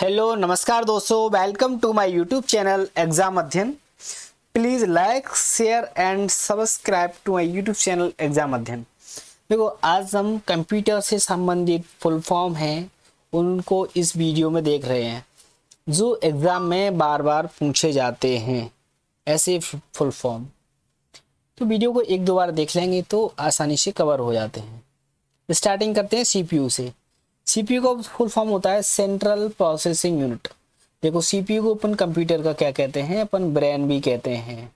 hello नमस्कार दोस्तों welcome to my YouTube channel exam अध्ययन please like share and subscribe to my YouTube channel exam अध्ययन देखो आज हम कंप्यूटर से संबंधित फुल फॉर्म हैं उनको इस वीडियो में देख रहे हैं जो एग्ज़ाम में बार बार पूछे जाते हैं ऐसे फुल फॉर्म तो वीडियो को एक दो बार देख लेंगे तो आसानी से कवर हो जाते हैं स्टार्टिंग करते हैं सी से सीपीयू का फुल फॉर्म होता है सेंट्रल प्रोसेसिंग यूनिट देखो सीपीयू को अपन कंप्यूटर का क्या कहते हैं अपन ब्रेन भी कहते हैं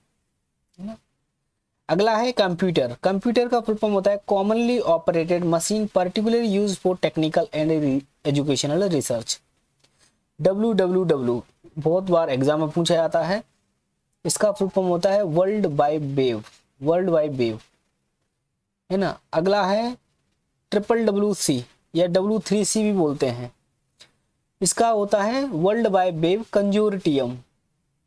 अगला है कंप्यूटर कंप्यूटर का फुल फॉर्म होता है commonly operated machine particular use for technical and educational research W W W बहुत बार एग्जाम में पूछा जाता है इसका फुल फॉर्म होता है world wide web world wide web है ना अगला है ट्रिपल डब्ल्यू सी या डब्ल्यू थ्री सी भी बोलते हैं इसका होता है वर्ल्ड बाय वेब कंजोरटियम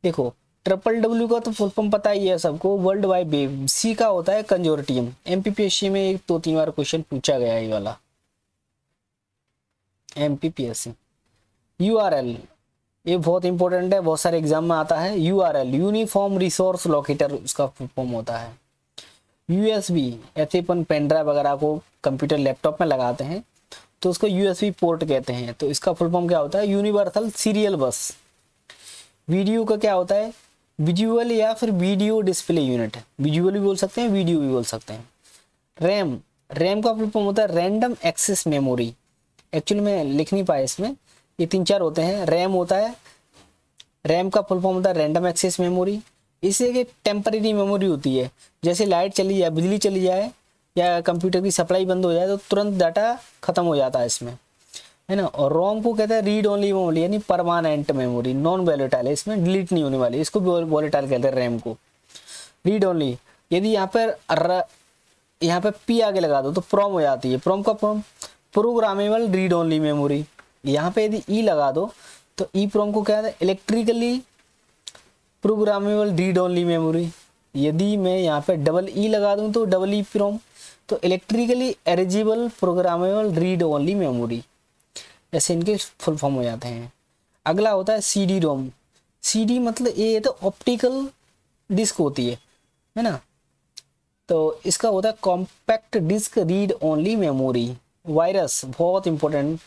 देखो ट्रिपल डब्ल्यू का तो फुल फॉर्म पता ही है सबको वर्ल्ड बाय वेब सी का होता है कंजोरटियम एम में एक दो तो तीन बार क्वेश्चन पूछा गया ये वाला M P P S C U R L ये बहुत इंपॉर्टेंट है बहुत सारे एग्जाम में आता है U R L uniform resource locator उसका फॉर्म होता है यूएसबी ऐसे अपन पेनड्राइव वगैरह को कंप्यूटर लैपटॉप में लगाते हैं तो उसको यूएसबी पोर्ट कहते हैं तो इसका फुल फॉर्म क्या होता है यूनिवर्सल सीरियल बस वीडियो का क्या होता है विजुअल या फिर वीडियो डिस्प्ले यूनिट विजुअल भी बोल सकते हैं वीडियो भी बोल सकते हैं रैम रैम का फुल फॉर्म होता है रैंडम एक्सेस मेमोरी एक्चुअली में लिख नहीं पाया इसमें ये तीन चार होते हैं रैम होता है रैम का फुल फॉर्म होता है रैंडम एक्सेस मेमोरी इसे एक टेम्परेरी मेमोरी होती है जैसे लाइट चली जाए बिजली चली जाए या कंप्यूटर की सप्लाई बंद हो जाए तो तुरंत डाटा ख़त्म हो जाता है इसमें है ना और रोम को कहते हैं रीड ओनली मेमोरी यानी परमानेंट मेमोरी नॉन वॉलेटाइल है इसमें डिलीट नहीं होने वाली इसको वॉलेटाइल कहते हैं रैम को रीड ओनली यदि यहाँ पर यहाँ पर पी आगे लगा दो तो प्रोम हो जाती है प्रोम का PROM programmable read only memory यहाँ पे यदि ई e लगा दो तो ई e प्रोम को क्या है electrically programmable read only memory यदि मैं यहाँ पे डबल ई लगा दूँ तो डबल ई प्रोम तो electrically eligible programmable read only memory ऐसे इनके फुल फॉर्म हो जाते हैं अगला होता है सी डी रोम सी डी मतलब ये तो ऑप्टिकल डिस्क होती है है ना तो इसका होता है compact disc read only memory virus बहुत इंपॉर्टेंट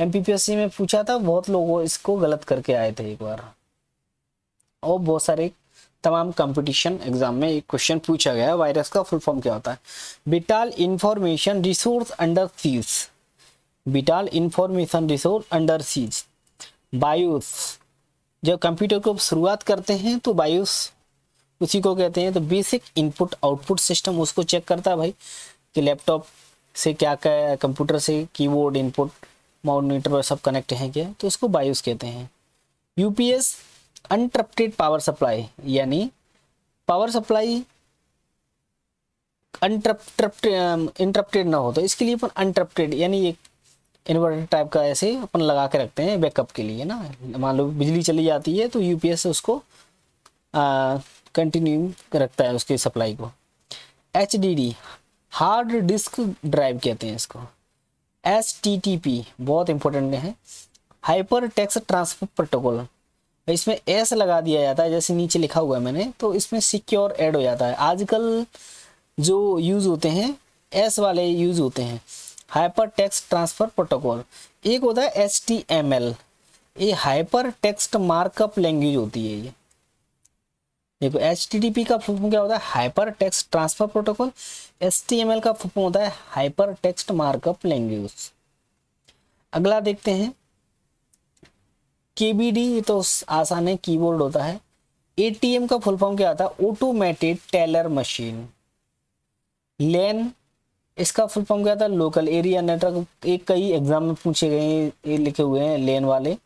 एम में पूछा था बहुत लोग इसको गलत करके आए थे एक बार और बहुत सारे तमाम कंपटीशन एग्जाम में एक क्वेश्चन पूछा गया है वायरस का फुल फॉर्म क्या होता है vital information resource under siege vital information resource under siege BIOS जब कंप्यूटर को शुरुआत करते हैं तो बायोस उसी को कहते हैं तो बेसिक इनपुट आउटपुट सिस्टम उसको चेक करता है भाई कि लैपटॉप से क्या क्या कंप्यूटर से कीबोर्ड इनपुट मॉनिटर सब कनेक्ट हैं क्या तो उसको बायोस कहते हैं यूपीएस अनट्रप्टेड पावर सप्लाई यानी पावर सप्लाई इंटरप्टेड ना हो तो इसके लिए अपन अनट्रप्टेड यानी एक इन्वर्टर टाइप का ऐसे अपन लगा के रखते हैं बैकअप के लिए ना मान लो बिजली चली जाती है तो यूपीएस उसको कंटिन्यू रखता है उसकी सप्लाई को एच हार्ड डिस्क ड्राइव कहते हैं इसको एस बहुत इंपॉर्टेंट है हाइपर टेक्स ट्रांसफर प्रोटोकॉल तो इसमें एस लगा दिया जाता है जैसे नीचे लिखा हुआ है मैंने तो इसमें सिक्योर ऐड हो जाता है आजकल जो यूज़ होते हैं एस वाले यूज़ होते हैं हाइपर टेक्स्ट ट्रांसफ़र प्रोटोकॉल एक होता है एस टी एम एल ये हाइपर टेक्स्ट मार्कअप लैंग्वेज होती है ये देखो एच टी टी पी का फुल क्या होता है hyper text transfer protocol S T M L का फुल होता है हाइपर टेक्स्ट मार्कअप लैंग्वेज अगला देखते हैं केबीडी तो आसान है कीबोर्ड होता है एटीएम का फुल फॉर्म क्या होता है ऑटोमेटेड टेलर मशीन लेन इसका फुल फॉर्म क्या था लोकल एरिया नेटवर्क एक कई एग्जाम में पूछे गए लिखे हुए हैं लेन e वाले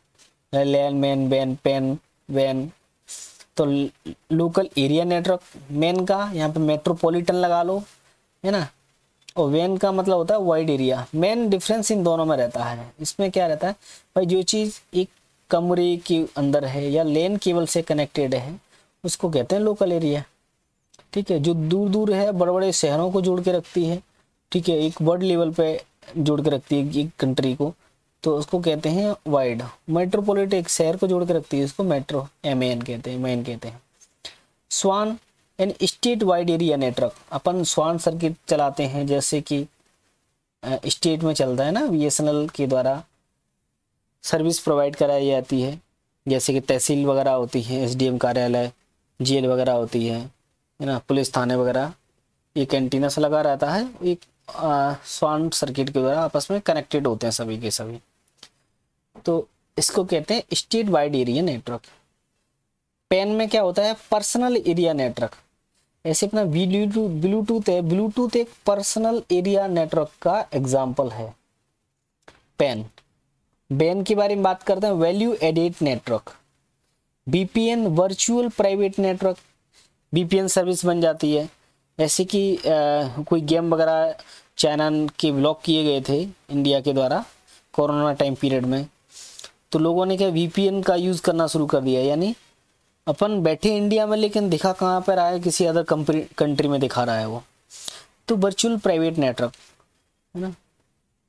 लैन मैन बैन पेन वैन तो लोकल एरिया नेटवर्क मैन का यहाँ पे मेट्रोपॉलिटन लगा लो है ना और वैन का मतलब होता है वाइड एरिया मेन डिफरेंस इन दोनों में रहता है इसमें क्या रहता है भाई जो चीज़ एक कमरे के अंदर है या लेन केबल से कनेक्टेड है उसको कहते हैं लोकल एरिया ठीक है जो दूर दूर है बड़े बड़े शहरों को जोड़ के रखती है ठीक है एक वर्ल्ड लेवल पे जोड़ के रखती है एक कंट्री को तो उसको कहते हैं वाइड मेट्रोपोलिट एक शहर को जोड़ के रखती है इसको मेट्रो एम एन कहते हैं मैन कहते हैं स्वान N state wide area network अपन स्वान सर्किट चलाते हैं जैसे कि स्टेट में चलता है ना बी के द्वारा सर्विस प्रोवाइड कराई जाती है जैसे कि तहसील वगैरह होती है एसडीएम कार्यालय जेल वगैरह होती है है ना पुलिस थाने वगैरह ये कैंटीनस लगा रहता है एक साउंड सर्किट के द्वारा आपस में कनेक्टेड होते हैं सभी के सभी तो इसको कहते हैं state wide area network PAN में क्या होता है पर्सनल एरिया नेटवर्क ऐसे अपना ब्लूटूथ है ब्लूटूथ एक पर्सनल एरिया नेटवर्क का एग्जाम्पल है पेन बैन के बारे में बात करते हैं value added network VPN virtual private network VPN service बन जाती है जैसे कि कोई गेम वगैरह चाइना के ब्लॉक किए गए थे इंडिया के द्वारा कोरोना टाइम पीरियड में तो लोगों ने क्या वीपीएन का यूज़ करना शुरू कर दिया यानी अपन बैठे इंडिया में लेकिन दिखा कहाँ पर आया किसी अदर कंट्री में दिखा रहा है वो तो वर्चुअल प्राइवेट नेटवर्क है ना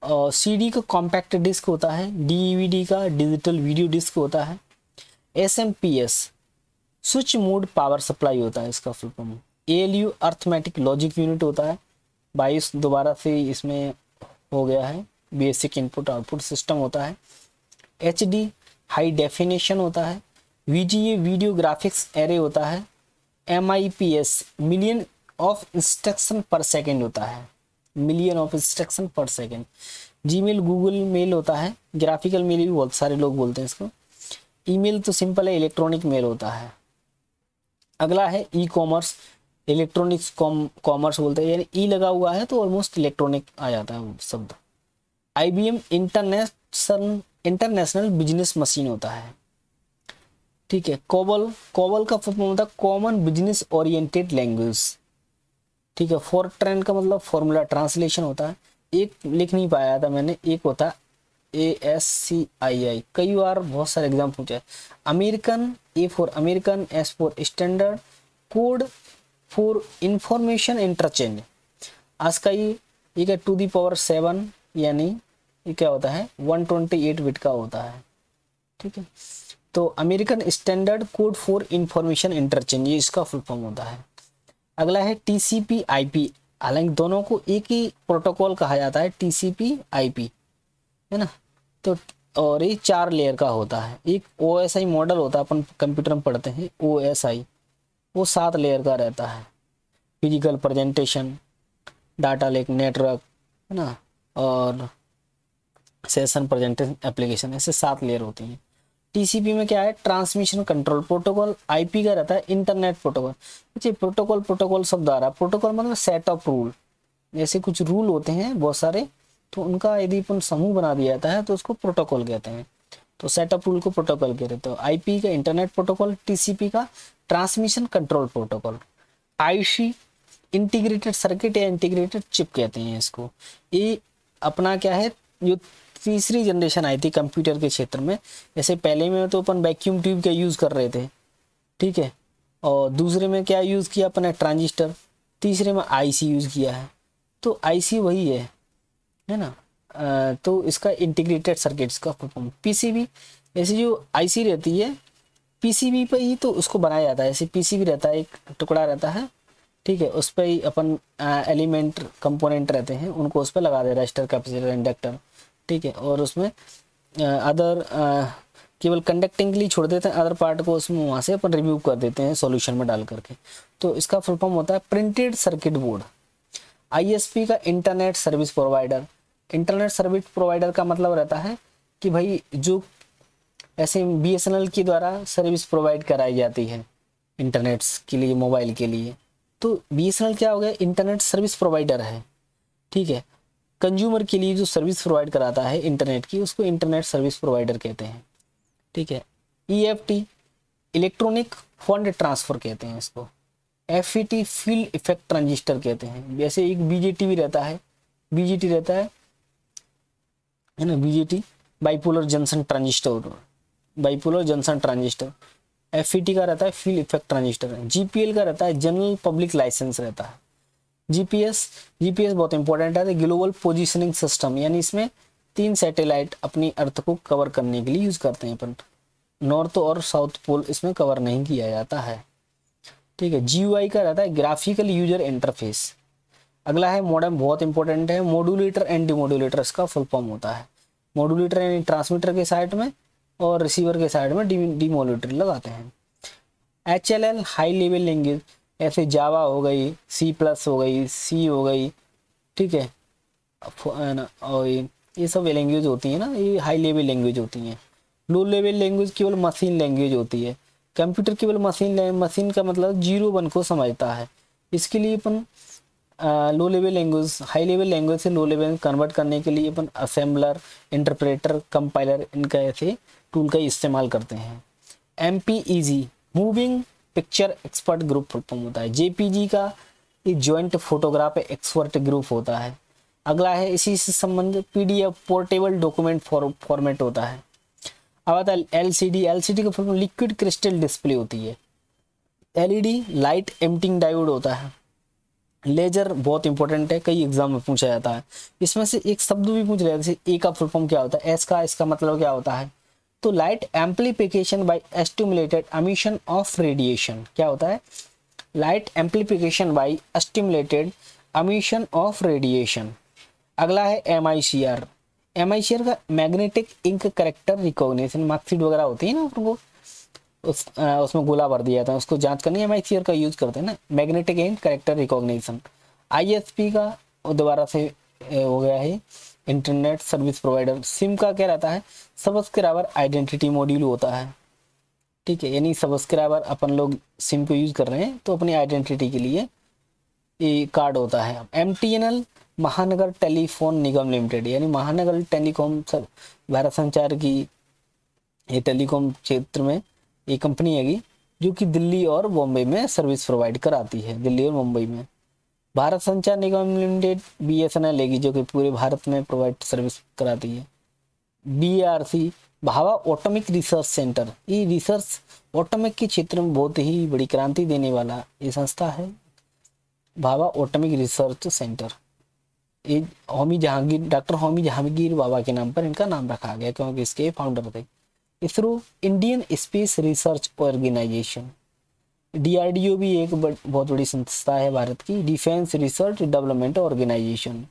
सीडी का कॉम्पैक्ट डिस्क होता है डीवीडी e का डिजिटल वीडियो डिस्क होता है S M P S switch mode power supply होता है इसका full form A L U arithmetic logic unit होता है बाईस दोबारा से इसमें हो गया है बेसिक इनपुट आउटपुट सिस्टम होता है एच डी हाई डेफिनेशन होता है V G A video graphics array होता है M I P S million of instruction per second होता है million of instruction per second G mail Google mail होता है ग्राफिकल मेल भी बहुत सारे लोग बोलते हैं इसको ईमेल तो सिंपल है इलेक्ट्रॉनिक मेल होता है अगला है ई कॉमर्स इलेक्ट्रॉनिक्स कॉमर्स बोलते हैं यानी ई e लगा हुआ है तो ऑलमोस्ट इलेक्ट्रॉनिक आ जाता है शब्द I B M international international business machine होता है ठीक है कोबल कोबल का फुल होता है कॉमन बिजनेस ओरिएंटेड लैंग्वेज ठीक है फोर ट्रेंड का मतलब फॉर्मूला ट्रांसलेशन होता है एक लिख नहीं पाया था मैंने एक होता ए एस सी आई आई कई बार बहुत सारे एग्जाम पूछे American A for American S for standard code for information interchange आज का ये एक है टू दी पावर सेवन यानी ये क्या होता है 128 बिट का होता है ठीक है तो American standard code for information interchange ये इसका फुल फॉर्म होता है अगला है टीसीपी आईपी हालांकि दोनों को एक ही प्रोटोकॉल कहा जाता है टीसीपी आईपी है ना तो और ये चार लेयर का होता है एक ओ एस आई मॉडल होता है अपन कंप्यूटर में पढ़ते हैं ओ एस आई वो सात लेयर का रहता है physical presentation data link network है ना और सेशन प्रेजेंटेशन एप्लीकेशन ऐसे सात लेयर होती हैं टीसीपी में क्या है ट्रांसमिशन कंट्रोल प्रोटोकॉल आईपी का रहता है इंटरनेट प्रोटोकॉल जी प्रोटोकॉल प्रोटोकॉल शब्द आ रहा प्रोटोकॉल मतलब सेट ऑफ रूल जैसे कुछ रूल होते हैं बहुत सारे तो उनका यदि अपन समूह बना दिया जाता है तो उसको प्रोटोकॉल कहते हैं तो सेट ऑफ रूल को प्रोटोकॉल कहते हैं तो आई का इंटरनेट प्रोटोकॉल टी का transmission control protocol I integrated circuit या इंटीग्रेटेड चिप कहते हैं इसको ये अपना क्या है जो तीसरी जनरेशन आई थी कंप्यूटर के क्षेत्र में जैसे पहले में तो अपन वैक्यूम ट्यूब का यूज़ कर रहे थे ठीक है और दूसरे में क्या यूज़ किया अपने ट्रांजिस्टर तीसरे में आईसी यूज़ किया है तो आईसी वही है है ना तो इसका इंटीग्रेटेड सर्किट्स का परफॉर्म पीसीबी ऐसे जो आईसी रहती है पीसीबी पे ही तो उसको बनाया जाता है जैसे पीसीबी रहता है एक टुकड़ा रहता है ठीक है उस पर ही अपन एलिमेंट कंपोनेंट रहते हैं उनको उस पर लगा दे रजिस्टर कैपेसिटर इंडक्टर ठीक है और उसमें अदर केवल कंडक्टिंग के लिए छोड़ देते हैं अदर पार्ट को उसमें वहाँ से अपन रिमूव कर देते हैं सॉल्यूशन में डाल करके तो इसका फुल फॉर्म होता है प्रिंटेड सर्किट बोर्ड आईएसपी का internet service provider internet service provider का मतलब रहता है कि भाई जो ऐसे बी एस एन एल के द्वारा सर्विस प्रोवाइड कराई जाती है इंटरनेट्स के लिए मोबाइल के लिए तो बी एस एन एल क्या हो गया इंटरनेट सर्विस प्रोवाइडर है ठीक है कंज्यूमर के लिए जो सर्विस प्रोवाइड कराता है इंटरनेट की उसको इंटरनेट सर्विस प्रोवाइडर कहते हैं ठीक है E F T electronic fund transfer कहते हैं इसको F E T field effect transistor कहते हैं जैसे एक बीजेटी भी रहता है बीजेटी रहता है है ना BJT bipolar junction transistor bipolar junction transistor F का रहता है फील्ड इफेक्ट ट्रांजिस्टर जी का रहता है जनरल पब्लिक लाइसेंस रहता है जीपीएस जीपीएस बहुत इंपॉर्टेंट है ग्लोबल पोजिशनिंग सिस्टम यानी इसमें तीन सैटेलाइट अपनी अर्थ को कवर करने के लिए यूज करते हैं अपन नॉर्थ और साउथ पोल इसमें कवर नहीं किया जाता है ठीक है जी का रहता है ग्राफिकल यूजर इंटरफेस अगला है मॉडर्म बहुत इंपॉर्टेंट है मॉड्यूलेटर एंड डिमोडुलेटर इसका फुल फॉर्म होता है मॉड्यूलेटर यानी ट्रांसमीटर के साइड में और रिसीवर के साइड में डिमोड्यूलेटर लगाते हैं H L L high level language ऐसे जावा हो गई सी प्लस हो गई सी हो गई ठीक है और ये सब लैंग्वेज होती है ना ये हाई लेवल लैंग्वेज होती हैं लो लेवल लैंग्वेज केवल मशीन लैंग्वेज होती है कंप्यूटर केवल मशीन मशीन का मतलब जीरो वन को समझता है इसके लिए अपन low level language high level language से लो लेवल कन्वर्ट करने के लिए अपन असेंबलर इंटरप्रेटर कंपाइलर इनका ऐसे टूल का इस्तेमाल करते हैं M P E G moving picture expert group form होता है जेपीजी का ये ज्वाइंट फोटोग्राफ एक्सपर्ट ग्रुप होता है अगला है इसी से संबंध पीडीएफ पोर्टेबल डॉक्यूमेंट फॉर्मेट होता है अब आता है एलसीडी एलसीडी का फॉर्म लिक्विड क्रिस्टल डिस्प्ले होती है एलईडी लाइट एमटिंग डायोड होता है लेजर बहुत इंपॉर्टेंट है कई एग्जाम में पूछा जाता है इसमें से एक शब्द भी पूछ रहे थे ए का फुलफॉर्म क्या होता है एस का इसका मतलब क्या होता है तो light amplification by stimulated emission of radiation क्या होता है light amplification by stimulated emission of radiation अगला है M I C R M I C R का magnetic ink character recognition marksheet वगैरह होती है ना उनको उस आ, उसमें गोला भर दिया था उसको जांच करनी है एम आई सी आर का यूज करते हैं ना magnetic ink character recognition I S P का दोबारा से हो गया है इंटरनेट सर्विस प्रोवाइडर सिम का क्या रहता है सब्सक्राइबर आइडेंटिटी मॉड्यूल होता है ठीक है यानी सब्सक्राइबर अपन लोग सिम को यूज़ कर रहे हैं तो अपनी आइडेंटिटी के लिए ये कार्ड होता है एम महानगर टेलीफोन निगम लिमिटेड यानी महानगर टेलीकॉम सर भारत संचार की ये टेलीकॉम क्षेत्र में ये कंपनी हैगी जो कि दिल्ली और बॉम्बे में सर्विस प्रोवाइड कराती है दिल्ली और मुंबई में Bharat Sanchar Nigam limited B S N L लेगी जो कि पूरे भारत में प्रोवाइड सर्विस कराती है B R C Bhabha atomic research centre ये रिसर्च ऑटोमिक के क्षेत्र में बहुत ही बड़ी क्रांति देने वाला ये संस्था है भावा ऑटोमिक रिसर्च सेंटर ये होमी जहांगीर डॉक्टर होमी जहांगीर बाबा के नाम पर इनका नाम रखा गया क्योंकि इसके फाउंडर थे ISRO Indian space research organisation DRDO भी एक बहुत बड़ी संस्था है भारत की डिफेंस रिसर्च डेवलपमेंट ऑर्गेनाइजेशन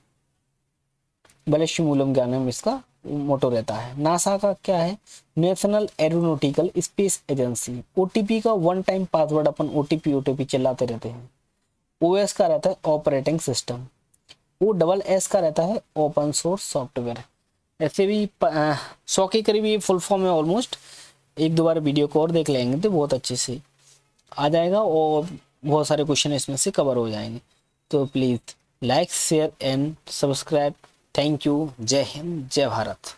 ज्ञान में इसका मोटो रहता है नासा का क्या है national aeronautical space agency OTP का वन टाइम पासवर्ड अपन ओटीपी ओटीपी चलाते रहते हैं ओएस का रहता है ऑपरेटिंग सिस्टम वो डबल एस का रहता है ओपन सोर्स सॉफ्टवेयर ऐसे भी सौ के करीब ये फुल फॉर्म है ऑलमोस्ट एक दो बार वीडियो को और देख लेंगे तो बहुत अच्छे से आ जाएगा और बहुत सारे क्वेश्चन इसमें से कवर हो जाएंगे तो please like share and subscribe thank you जय हिंद जय भारत